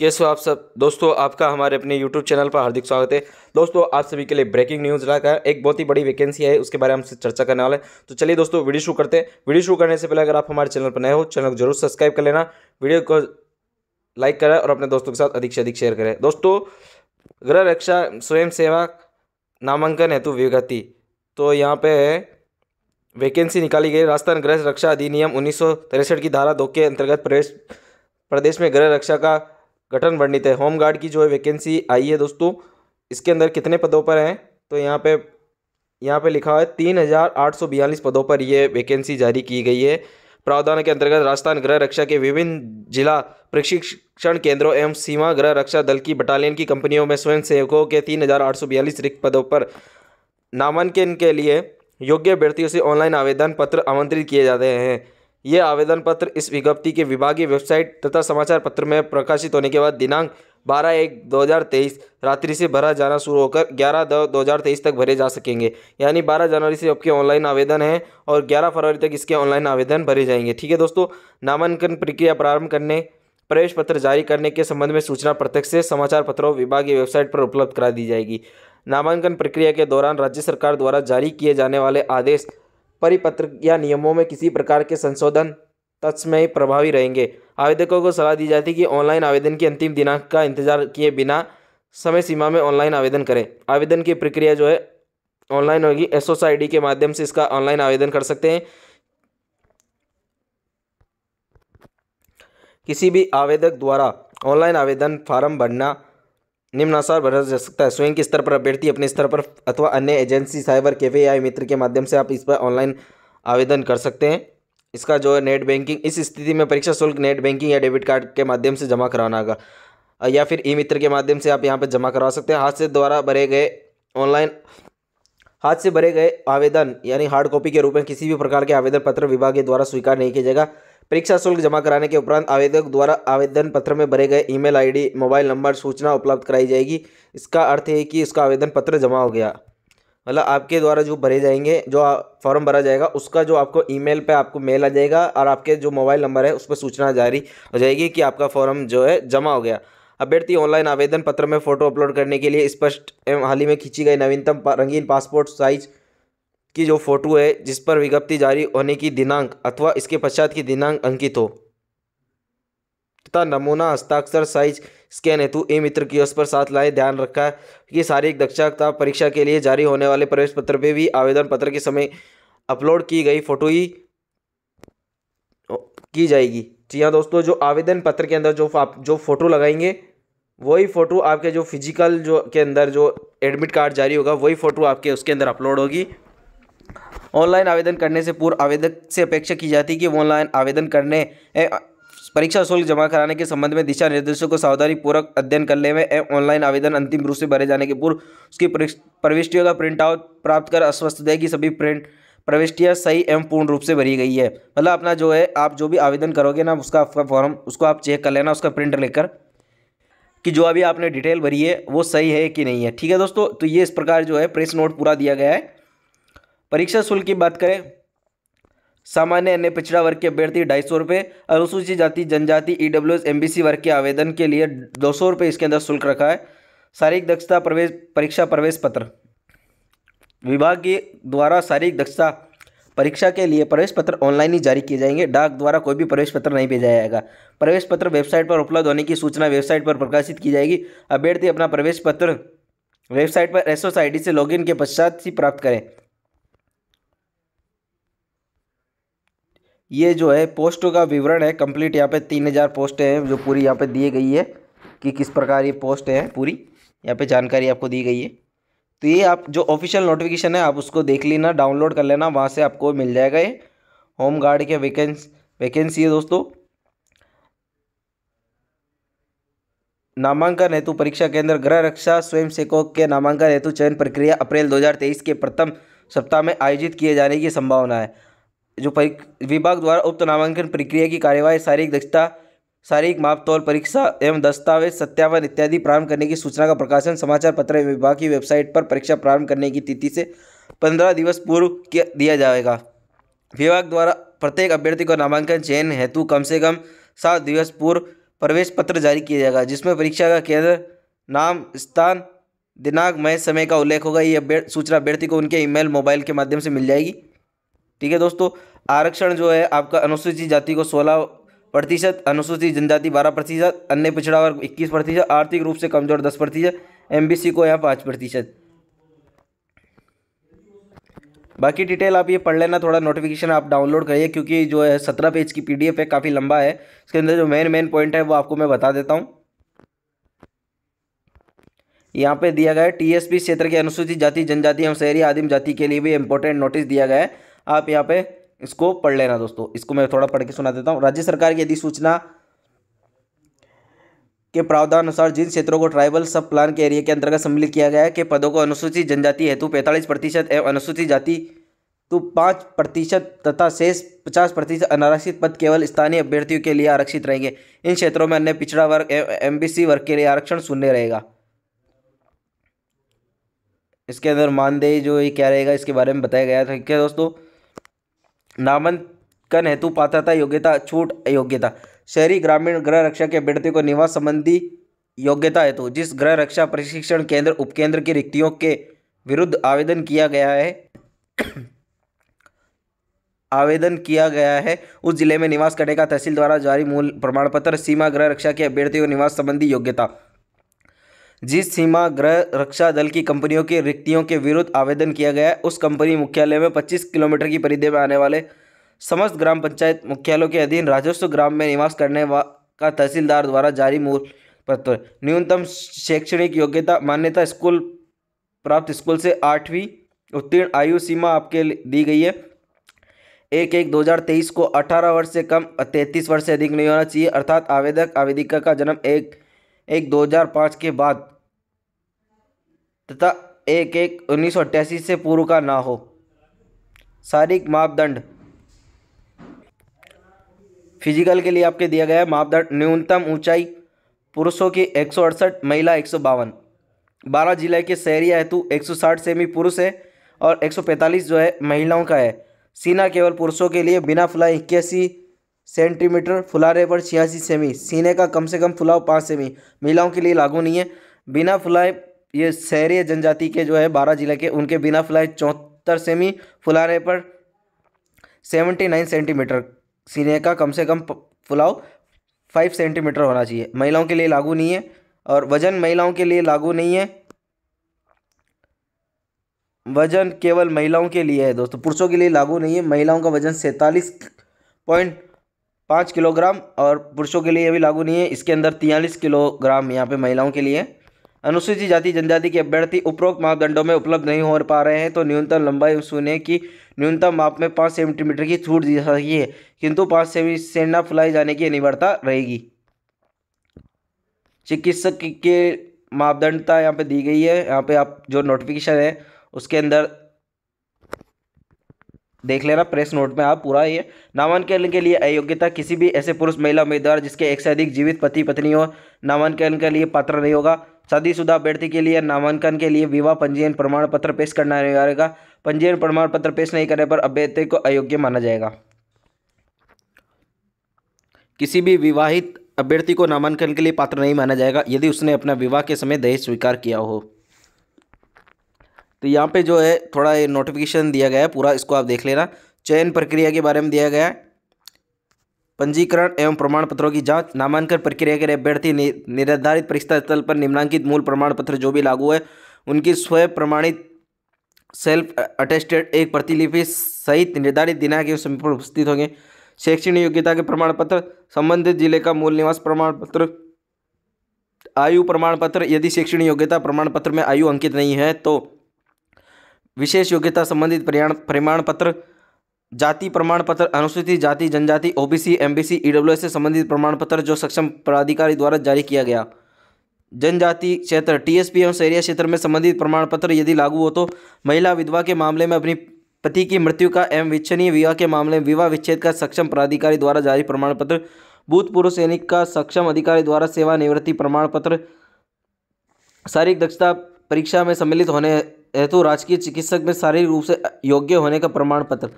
कैसे हो आप सब दोस्तों आपका हमारे अपने YouTube चैनल पर हार्दिक स्वागत है दोस्तों आप सभी के लिए ब्रेकिंग न्यूज़ लाकर एक बहुत ही बड़ी वैकेंसी है उसके बारे में हमसे चर्चा करने वाले हैं तो चलिए दोस्तों वीडियो शुरू करते हैं वीडियो शुरू करने से पहले अगर आप हमारे चैनल पर नए हो चैनल को जरूर सब्सक्राइब कर लेना वीडियो को लाइक करें और अपने दोस्तों के साथ अधिक से अधिक शेयर करें दोस्तों गृह रक्षा स्वयं सेवा नामांकन हेतु विगति तो यहाँ पे वैकेंसी निकाली गई राजस्थान गृह रक्षा अधिनियम उन्नीस की धारा दो के अंतर्गत प्रवेश प्रदेश में गृह रक्षा का गठन वर्णित है होम गार्ड की जो है वैकेंसी आई है दोस्तों इसके अंदर कितने पदों पर हैं तो यहाँ पे यहाँ पे लिखा है तीन हज़ार आठ सौ बयालीस पदों पर यह वैकेंसी जारी की गई है प्रावधान के अंतर्गत राजस्थान गृह रक्षा के विभिन्न जिला प्रशिक्षण केंद्रों एवं सीमा गृह रक्षा दल की बटालियन की कंपनियों में स्वयं सेवकों के तीन हज़ार आठ सौ बयालीस रिक्त पदों पर नामांकन के लिए योग्य अभ्यर्थियों से ऑनलाइन आवेदन पत्र आमंत्रित किए जाते हैं ये आवेदन पत्र इस विज्ञप्ति के विभागीय वेबसाइट तथा समाचार पत्र में प्रकाशित होने के बाद दिनांक बारह एक दो हज़ार तेईस रात्रि से भरा जाना शुरू होकर ग्यारह दो दो हज़ार तेईस तक भरे जा सकेंगे यानी बारह जनवरी से आपके ऑनलाइन आवेदन है और ग्यारह फरवरी तक इसके ऑनलाइन आवेदन भरे जाएंगे ठीक है दोस्तों नामांकन प्रक्रिया प्रारंभ करने प्रवेश पत्र जारी करने के संबंध में सूचना प्रत्यक्ष से समाचार पत्रों विभागीय वेबसाइट पर उपलब्ध करा दी जाएगी नामांकन प्रक्रिया के दौरान राज्य सरकार द्वारा जारी किए जाने वाले आदेश परिपत्र या नियमों में किसी प्रकार के संशोधन तत्समय प्रभावी रहेंगे आवेदकों को सलाह दी जाती है कि ऑनलाइन आवेदन की अंतिम दिनांक का इंतजार किए बिना समय सीमा में ऑनलाइन आवेदन करें आवेदन की प्रक्रिया जो है ऑनलाइन होगी एस आईडी के माध्यम से इसका ऑनलाइन आवेदन कर सकते हैं किसी भी आवेदक द्वारा ऑनलाइन आवेदन फार्म भरना निम्नानुसार बदला जा सकता है स्वयं के स्तर पर अभ्यर्थी अपने स्तर पर अथवा अन्य एजेंसी साइबर कैफे या मित्र के माध्यम से आप इस पर ऑनलाइन आवेदन कर सकते हैं इसका जो है नेट बैंकिंग इस स्थिति में परीक्षा शुल्क नेट बैंकिंग या डेबिट कार्ड के माध्यम से जमा कराना होगा या फिर ई मित्र के माध्यम से आप यहाँ पर जमा करवा सकते हैं हाथ से द्वारा भरे गए ऑनलाइन हाथ से भरे गए आवेदन यानी हार्ड कॉपी के रूप में किसी भी प्रकार के आवेदन पत्र विभाग के द्वारा स्वीकार नहीं किया जाएगा परीक्षा शुल्क जमा कराने के उपरांत आवेदक द्वारा आवेदन पत्र में भरे गए ईमेल आईडी, मोबाइल नंबर सूचना उपलब्ध कराई जाएगी इसका अर्थ है कि इसका आवेदन पत्र जमा हो गया मतलब आपके द्वारा जो भरे जाएंगे जो फॉर्म भरा जाएगा उसका जो आपको ईमेल पे आपको मेल आ जाएगा और आपके जो मोबाइल नंबर है उस पर सूचना जारी हो जाएगी कि आपका फॉर्म जो है जमा हो गया अभ्यर्थी ऑनलाइन आवेदन पत्र में फोटो अपलोड करने के लिए स्पष्ट एवं हाल ही में खींची गई नवीनतम रंगीन पासपोर्ट साइज़ की जो फोटो है जिस पर विज्ञप्ति जारी होने की दिनांक अथवा इसके पश्चात की दिनांक अंकित हो तथा नमूना हस्ताक्षर साइज स्कैन हेतु ई मित्र की पर साथ लाए ध्यान रखा है कि शारीरिक दक्षता परीक्षा के लिए जारी होने वाले प्रवेश पत्र पर भी आवेदन पत्र के समय अपलोड की गई फोटो ही की जाएगी जी हाँ दोस्तों जो आवेदन पत्र के अंदर जो आप जो फ़ोटो लगाएंगे वही फ़ोटो आपके जो फिजिकल जो के अंदर जो एडमिट कार्ड जारी होगा वही फ़ोटो आपके उसके अंदर अपलोड होगी ऑनलाइन आवेदन करने से पूर्व आवेदक से अपेक्षा की जाती है कि ऑनलाइन आवेदन करने परीक्षा शुल्क जमा कराने के संबंध में दिशा निर्देशों को सावधानी पूर्वक अध्ययन कर लेवे एवं ऑनलाइन आवेदन अंतिम रूप से भरे जाने के पूर्व उसकी प्रविष्टियों का प्रिंट आउट प्राप्त कर अस्वस्थ कि सभी प्रिंट प्रविष्टियाँ सही एवं पूर्ण रूप से भरी गई है मतलब अपना जो है आप जो भी आवेदन करोगे ना उसका आपका फॉर्म उसको आप चेक कर लेना उसका प्रिंट लेकर कि जो अभी आपने डिटेल भरी है वो सही है कि नहीं है ठीक है दोस्तों तो ये इस प्रकार जो है प्रेस नोट पूरा दिया गया है परीक्षा शुल्क की बात करें सामान्य अन्य पिछड़ा वर्ग के अभ्यर्थी ढाई सौ रुपये अनुसूचित जाति जनजाति E W S M B C वर्ग के आवेदन के लिए दो सौ रुपये इसके अंदर शुल्क रखा है शारीरिक दक्षता प्रवेश परीक्षा प्रवेश पत्र विभाग के द्वारा शारीरिक दक्षता परीक्षा के लिए प्रवेश पत्र ऑनलाइन ही जारी किए जाएंगे डाक द्वारा कोई भी प्रवेश पत्र नहीं भेजा जाएगा प्रवेश पत्र वेबसाइट पर उपलब्ध होने की सूचना वेबसाइट पर प्रकाशित की जाएगी अभ्यर्थी अपना प्रवेश पत्र वेबसाइट पर एस आई डी से लॉगिन के पश्चात ही प्राप्त करें ये जो है पोस्टों का विवरण है कंप्लीट यहाँ पे तीन हज़ार पोस्टें हैं जो पूरी यहाँ पे दिए गई है कि किस प्रकार ये पोस्ट हैं पूरी यहाँ पे जानकारी आपको दी गई है तो ये आप जो ऑफिशियल नोटिफिकेशन है आप उसको देख लेना डाउनलोड कर लेना वहाँ से आपको मिल जाएगा ये होम गार्ड के वैकेंस वैकेंसी है दोस्तों नामांकन हेतु परीक्षा केंद्र गृह रक्षा स्वयं सेवक के नामांकन हेतु चयन प्रक्रिया अप्रैल 2023 के प्रथम सप्ताह में आयोजित किए जाने की संभावना है जो विभाग द्वारा उक्त नामांकन प्रक्रिया की कार्यवाही शारीरिक दक्षता शारीरिक मापतौल परीक्षा एवं दस्तावेज सत्यापन इत्यादि प्रारंभ करने की सूचना का प्रकाशन समाचार पत्र विभाग की वेबसाइट पर परीक्षा प्रारंभ करने की तिथि से पंद्रह दिवस पूर्व दिया जाएगा विभाग द्वारा प्रत्येक अभ्यर्थी को नामांकन चयन हेतु कम से कम सात दिवस पूर्व प्रवेश पत्र जारी किया जाएगा जिसमें परीक्षा का केंद्र नाम स्थान दिनांक मय समय का उल्लेख होगा ये सूचना अभ्यर्थी को उनके ईमेल मोबाइल के माध्यम से मिल जाएगी ठीक है दोस्तों आरक्षण जो है आपका अनुसूचित जाति को सोलह प्रतिशत अनुसूचित जनजाति बारह प्रतिशत अन्य पिछड़ा वर्ग इक्कीस प्रतिशत आर्थिक रूप से कमजोर दस प्रतिशत एमबीसी को यहाँ पाँच प्रतिशत बाकी डिटेल आप ये पढ़ लेना थोड़ा नोटिफिकेशन आप डाउनलोड करिए क्योंकि जो है सत्रह पेज की पीडीएफ है काफ़ी लंबा है इसके अंदर जो मेन मेन पॉइंट है वो आपको मैं बता देता हूँ यहाँ पे दिया गया है टीएसपी क्षेत्र के अनुसूचित जाति जनजाति एवं शहरी आदिम जाति के लिए भी इम्पोर्टेंट नोटिस दिया गया है आप यहाँ पे इसको पढ़ लेना दोस्तों इसको मैं थोड़ा पढ़ के सुना देता हूँ राज्य सरकार की अधिसूचना के प्रावधानुसार जिन क्षेत्रों को ट्राइबल सब प्लान के एरिया के अंतर्गत सम्मिलित किया गया है के पदों को अनुसूचित जनजाति हेतु पैंतालीस प्रतिशत एवं अनुसूचित जाति तो पाँच प्रतिशत तथा शेष पचास प्रतिशत अनारक्षित पद केवल स्थानीय अभ्यर्थियों के लिए आरक्षित रहेंगे इन क्षेत्रों में अन्य पिछड़ा वर्ग एम बी वर्ग के लिए आरक्षण शून्य रहेगा इसके अंदर मानदेय जो ये क्या रहेगा इसके बारे में बताया गया था क्या दोस्तों नामांकन हेतु पात्रता योग्यता छूट अयोग्यता शहरी ग्रामीण गृह रक्षा के अभ्यर्थियों को निवास संबंधी योग्यता हेतु जिस गृह रक्षा प्रशिक्षण केंद्र उपकेंद्र की रिक्तियों के विरुद्ध आवेदन किया गया है आवेदन किया गया है उस जिले में निवास करने का तहसील द्वारा जारी मूल प्रमाण पत्र सीमा गृह रक्षा के अभ्यर्थियों निवास संबंधी योग्यता जिस सीमा गृह रक्षा दल की कंपनियों के रिक्तियों के विरुद्ध आवेदन किया गया है उस कंपनी मुख्यालय में 25 किलोमीटर की परिधि में आने वाले समस्त ग्राम पंचायत मुख्यालयों के अधीन राजस्व ग्राम में निवास करने का तहसीलदार द्वारा जारी मूल पत्र न्यूनतम शैक्षणिक योग्यता मान्यता स्कूल प्राप्त स्कूल से आठवीं उत्तीर्ण आयु सीमा आपके दी गई है एक एक दो हज़ार तेईस को अठारह वर्ष से कम तैंतीस वर्ष से अधिक नहीं होना चाहिए अर्थात आवेदक आवेदिका का जन्म एक एक 2005 के बाद तथा एक एक उन्नीस से पूर्व का ना हो शारीरिक मापदंड फिजिकल के लिए आपके दिया गया मापदंड न्यूनतम ऊंचाई पुरुषों की एक महिला एक बारह जिले के शहरी हेतु 160 सेमी पुरुष है और 145 जो है महिलाओं का है सीना केवल पुरुषों के लिए बिना फ्लाई इक्यासी सेंटीमीटर फुलारे पर छियासी सेमी सीने का कम से कम फुलाव पाँच सेमी महिलाओं के लिए लागू नहीं है बिना फुलाए ये शहरीय जनजाति के जो है बारह जिले के उनके बिना फुलाए चौहत्तर सेमी फुलारे पर सेवेंटी नाइन सेंटीमीटर सीने का कम से कम फुलाव फाइव सेंटीमीटर होना चाहिए महिलाओं के लिए लागू नहीं है और वजन महिलाओं के लिए लागू नहीं है वजन केवल महिलाओं के लिए है दोस्तों पुरुषों के लिए लागू नहीं है महिलाओं का वजन सैंतालीस पॉइंट पाँच किलोग्राम और पुरुषों के लिए ये भी लागू नहीं है इसके अंदर तियालीस किलोग्राम यहाँ पे महिलाओं के लिए अनुसूचित जाति जनजाति के अभ्यर्थी उपरोक्त मापदंडों में उपलब्ध नहीं हो पा रहे हैं तो न्यूनतम लंबाई सुने की न्यूनतम माप में पाँच सेंटीमीटर की छूट दी जा सकती है किंतु पाँच सेमी सेना फुलाई जाने की अनिवार्यता रहेगी चिकित्सक के मापदंडता यहाँ पे दी गई है यहाँ पे आप जो नोटिफिकेशन है उसके अंदर देख लेना प्रेस नोट में आप हाँ, पूरा ये नामांकन के लिए अयोग्यता किसी भी ऐसे पुरुष महिला उम्मीदवार जिसके एक से अधिक जीवित पति पत्नी हो नामांकन के लिए पात्र नहीं होगा शादीशुदा अभ्यर्थी के लिए नामांकन के लिए विवाह पंजीयन प्रमाण पत्र पेश करना अनिवार्य होगा पंजीयन प्रमाण पत्र पेश नहीं करने पर अभ्यर्थी को अयोग्य माना जाएगा किसी भी विवाहित अभ्यर्थी को नामांकन के लिए पात्र नहीं माना जाएगा यदि उसने अपना विवाह के समय दहेज स्वीकार किया हो तो यहाँ पे जो है थोड़ा ये नोटिफिकेशन दिया गया है पूरा इसको आप देख लेना चयन प्रक्रिया के बारे में दिया गया है पंजीकरण एवं प्रमाण पत्रों की जांच नामांकन प्रक्रिया के लिए अभ्यर्थी निर्धारित परीक्षा स्थल पर निम्नांकित मूल प्रमाण पत्र जो भी लागू है उनकी स्वयं प्रमाणित सेल्फ अटेस्टेड एक प्रतिलिपि सहित निर्धारित दिनांक के समय पर उपस्थित होंगे शैक्षणिक योग्यता के प्रमाण पत्र संबंधित जिले का मूल निवास प्रमाण पत्र आयु प्रमाण पत्र यदि शैक्षणिक योग्यता प्रमाण पत्र में आयु अंकित नहीं है तो विशेष योग्यता संबंधित प्रमाण पत्र जाति प्रमाण पत्र अनुसूचित जाति जनजाति ओबीसी एमबीसी ईडब्ल्यू से संबंधित प्रमाण पत्र जो सक्षम प्राधिकारी द्वारा जारी किया गया जनजाति क्षेत्र टीएसपी एवं शहरिया क्षेत्र में संबंधित प्रमाण पत्र यदि लागू हो तो महिला विधवा के मामले में अपनी पति की मृत्यु का एवं विच्छनीय विवाह के मामले में विवाह विच्छेद का सक्षम प्राधिकारी द्वारा जारी प्रमाण पत्र भूतपूर्व सैनिक का सक्षम अधिकारी द्वारा सेवानिवृत्ति प्रमाण पत्र शारीरिक दक्षता परीक्षा में सम्मिलित होने हेतु तो राजकीय चिकित्सक में शारीरिक रूप से योग्य होने का प्रमाण पत्र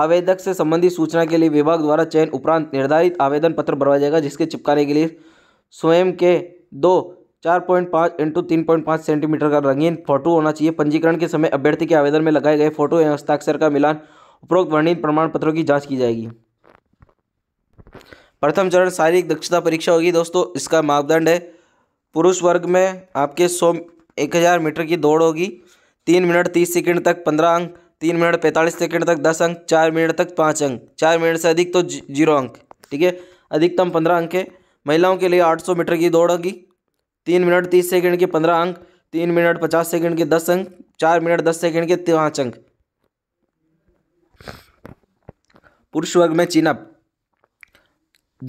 आवेदक से संबंधित सूचना के लिए विभाग द्वारा चयन उपरांत निर्धारित आवेदन पत्र भरवाया जाएगा जिसके चिपकाने के लिए स्वयं के दो चार पॉइंट पाँच इंटू तीन पॉइंट पाँच सेंटीमीटर का रंगीन फोटो होना चाहिए पंजीकरण के समय अभ्यर्थी के आवेदन में लगाए गए फोटो एवं हस्ताक्षर का मिलान उपरोक्त वर्णित प्रमाण पत्रों की जांच की जाएगी प्रथम चरण शारीरिक दक्षता परीक्षा होगी दोस्तों इसका मापदंड है पुरुष वर्ग में आपके सौ एक हज़ार मीटर की दौड़ होगी तीन मिनट तीस सेकंड तक पंद्रह अंक तीन मिनट पैंतालीस सेकंड तक दस अंक चार मिनट तक पाँच अंक चार मिनट से अधिक तो जीरो अंक ठीक है अधिकतम पंद्रह अंक है महिलाओं के लिए आठ सौ मीटर की दौड़ होगी तीन मिनट तीस सेकंड के पंद्रह अंक तीन मिनट पचास सेकंड के दस अंक चार मिनट दस सेकेंड के पाँच अंक पुरुष वर्ग में चिनअप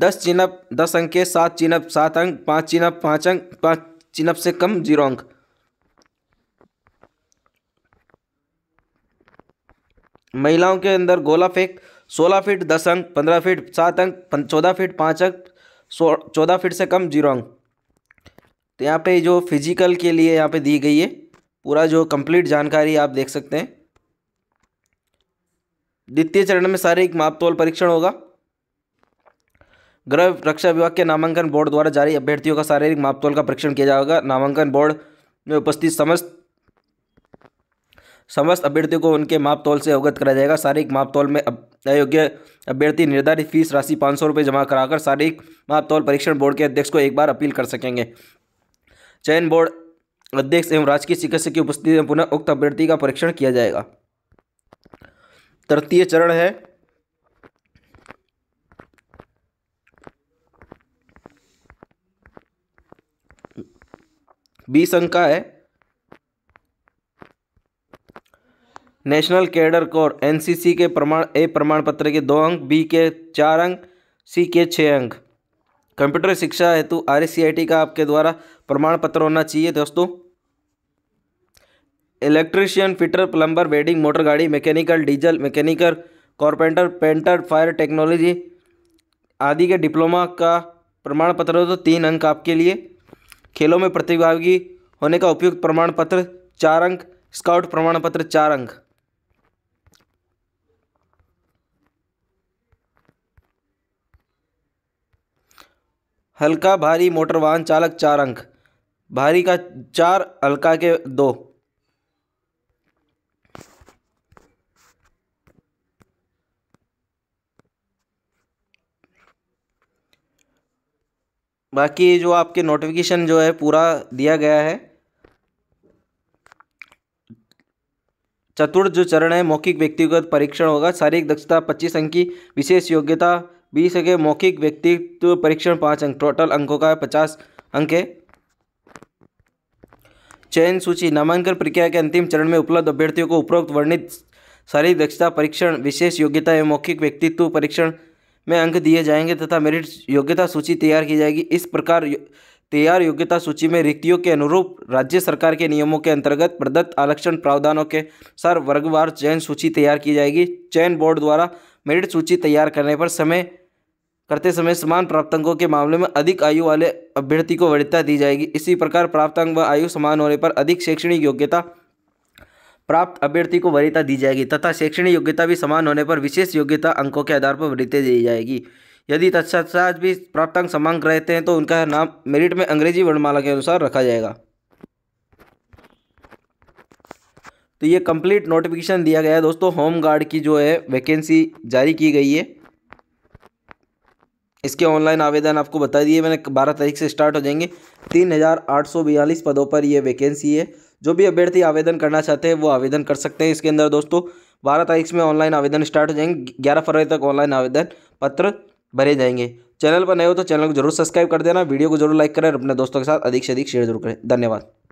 दस चिनअप दस अंक के सात चिनअप सात अंक पाँच चिनअप पाँच अंक पाँच चिनअप से कम जीरो अंक महिलाओं के अंदर गोला फेंक सोलह फीट दस अंक पंद्रह फीट सात अंक चौदह फीट पाँच अंक चौदह फीट से कम जीरो अंक तो यहाँ पे जो फिजिकल के लिए यहाँ पे दी गई है पूरा जो कंप्लीट जानकारी आप देख सकते हैं द्वितीय चरण में शारीरिक मापतोल परीक्षण होगा गृह रक्षा विभाग के नामांकन बोर्ड द्वारा जारी अभ्यर्थियों का शारीरिक मापतोल का परीक्षण किया जाएगा नामांकन बोर्ड में उपस्थित समस्त समस्त अभ्यर्थियों को उनके माप से अवगत कराया जाएगा शारीरिक माप में अयोग्य अभ्यर्थी निर्धारित फीस राशि पाँच सौ रुपये जमा कराकर शारीरिक माप परीक्षण बोर्ड के अध्यक्ष को एक बार अपील कर सकेंगे चयन बोर्ड अध्यक्ष एवं राजकीय चिकित्सक की उपस्थिति में पुनः उक्त अभ्यर्थी का परीक्षण किया जाएगा तृतीय चरण है बीस अंक का है नेशनल कैडर कोर एनसीसी के प्रमाण ए प्रमाण पत्र के दो अंक बी के चार अंक सी के छः अंक कंप्यूटर शिक्षा हेतु आर का आपके द्वारा प्रमाण पत्र होना चाहिए दोस्तों electrician fitter plumber welding motor गाड़ी mechanical diesel mechanical carpenter painter fire technology आदि के डिप्लोमा का प्रमाण पत्र हो तो तीन अंक आपके लिए खेलों में प्रतिभागी होने का उपयुक्त प्रमाण पत्र चार अंक स्काउट प्रमाण पत्र चार अंक हल्का भारी मोटर वाहन चालक चार अंक भारी का चार हल्का के दो बाकी जो आपके नोटिफिकेशन जो है पूरा दिया गया है चतुर्थ जो चरण है मौखिक व्यक्तिगत परीक्षण होगा शारीरिक दक्षता पच्चीस अंक की विशेष योग्यता बीस अंक मौखिक व्यक्तित्व परीक्षण पाँच अंक टोटल अंकों का पचास अंक है चयन सूची नामांकन प्रक्रिया के अंतिम चरण में उपलब्ध अभ्यर्थियों को उपरोक्त वर्णित शारीरिक दक्षता परीक्षण विशेष योग्यता एवं मौखिक व्यक्तित्व परीक्षण में अंक दिए जाएंगे तथा मेरिट योग्यता सूची तैयार की जाएगी इस प्रकार तैयार योग्यता सूची में रिक्तियों के अनुरूप राज्य सरकार के नियमों के अंतर्गत प्रदत्त आरक्षण प्रावधानों के अनुसार वर्गवार चयन सूची तैयार की जाएगी चयन बोर्ड द्वारा मेरिट सूची तैयार करने पर समय करते समय समान अंकों के मामले में अधिक आयु वाले अभ्यर्थी को वरीयता दी जाएगी इसी प्रकार अंक व आयु समान होने पर अधिक शैक्षणिक योग्यता प्राप्त अभ्यर्थी को वरीयता दी जाएगी तथा शैक्षणिक योग्यता भी समान होने पर विशेष योग्यता अंकों के आधार पर वरीयता दी जाएगी यदि तत्साह भी अंक समांक रहते हैं तो उनका नाम मेरिट में अंग्रेजी वर्णमाला के अनुसार रखा जाएगा तो ये कंप्लीट नोटिफिकेशन दिया गया है दोस्तों होम गार्ड की जो है वैकेंसी जारी की गई है इसके ऑनलाइन आवेदन आपको बता दिए मैंने बारह तारीख से स्टार्ट हो जाएंगे तीन हज़ार आठ सौ बयालीस पदों पर यह वैकेंसी है जो भी अभ्यर्थी आवेदन करना चाहते हैं वो आवेदन कर सकते हैं इसके अंदर दोस्तों बारह तारीख में ऑनलाइन आवेदन स्टार्ट हो जाएंगे ग्यारह फरवरी तक ऑनलाइन आवेदन पत्र भरे जाएंगे चैनल पर नए हो तो चैनल को जरूर सब्सक्राइब कर देना वीडियो को जरूर लाइक करें और अपने दोस्तों के साथ अधिक से अधिक शेयर जरूर करें धन्यवाद